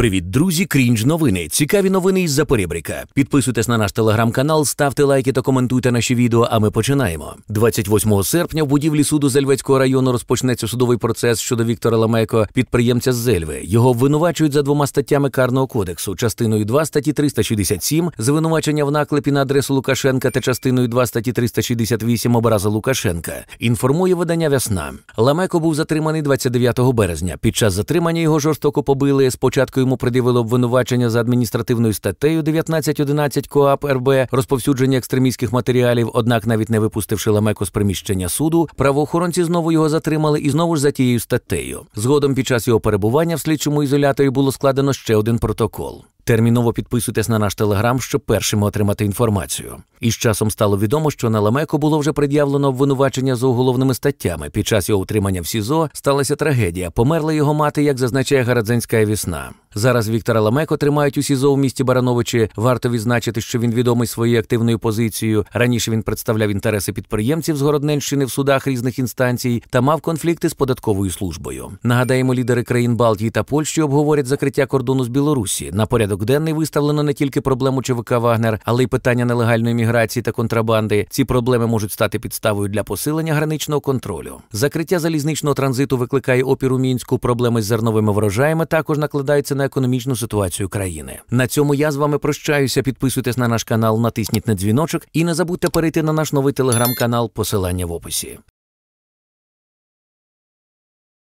Привіт, друзі! Крінж новини. Цікаві новини із Запорібріка. Підписуйтесь на наш телеграм-канал, ставте лайки та коментуйте наші відео. А ми починаємо. 28 серпня в будівлі суду Зельвецького району розпочнеться судовий процес щодо Віктора Ламеко, підприємця з Зельви. Його обвинувачують за двома статтями карного кодексу, частиною 2 статті 367 звинувачення в наклепі на адресу Лукашенка та частиною 2 статті 368 образа Лукашенка. Інформує видання Вясна. Ламеко був затриманий 29 березня. Під час затримання його жорстоко побили. Спочатку йому пред'явили обвинувачення за адміністративною статтею 1911 КОАП РБ розповсюдження екстремістських матеріалів, однак, навіть не випустивши ламеко з приміщення суду, правоохоронці знову його затримали і знову ж за тією статтею. Згодом під час його перебування в слідчому ізоляторі було складено ще один протокол. Терміново підписуйтесь на наш телеграм, щоб першими отримати інформацію. І з часом стало відомо, що на Ламеко було вже пред'явлено обвинувачення за уголовними статтями. Під час його утримання в СІЗО сталася трагедія. Померла його мати, як зазначає Гарадзенська вісна. Зараз Віктора Ламеко тримають у СІЗО в місті Барановичі. Варто відзначити, що він відомий своєю активною позицією. Раніше він представляв інтереси підприємців з Городненщини в судах різних інстанцій та мав конфлікти з податковою службою. Нагадаємо, лідери країн Балтії та Польщі обговорять закриття кордону з Білорусі. На порядок денний виставлено не тільки проблему ЧВК Вагнер, але й питання нелегальної міграції та контрабанди. Ці проблеми можуть стати підставою для посилення граничного контролю. Закриття залізничного транзиту викликає опір у мінську. Проблеми з зерновими врожаями також накладаються на економічну ситуацію країни. На цьому я з вами прощаюся. Підписуйтесь на наш канал, натисніть на дзвіночок і не забудьте перейти на наш новий телеграм-канал. Посилання в описі.